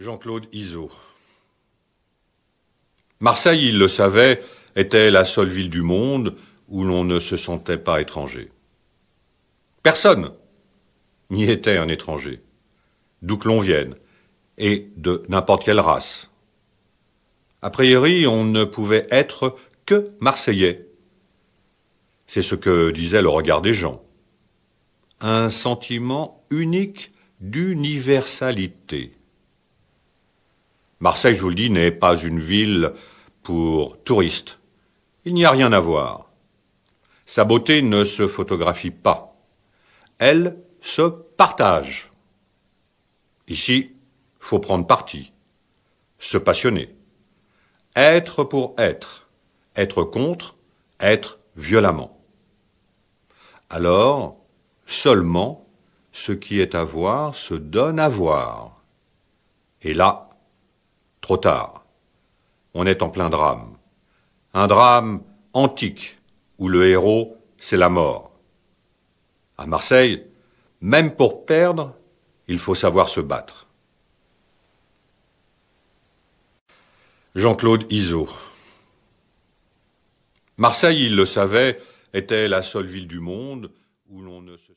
Jean-Claude Iso. Marseille, il le savait, était la seule ville du monde où l'on ne se sentait pas étranger. Personne n'y était un étranger, d'où que l'on vienne, et de n'importe quelle race. A priori, on ne pouvait être que Marseillais. C'est ce que disait le regard des gens. Un sentiment unique d'universalité. Marseille, je vous le dis, n'est pas une ville pour touristes. Il n'y a rien à voir. Sa beauté ne se photographie pas. Elle se partage. Ici, faut prendre parti, se passionner, être pour être, être contre, être violemment. Alors, seulement, ce qui est à voir se donne à voir. Et là, Trop tard. On est en plein drame. Un drame antique où le héros, c'est la mort. À Marseille, même pour perdre, il faut savoir se battre. Jean-Claude Iso. Marseille, il le savait, était la seule ville du monde où l'on ne se...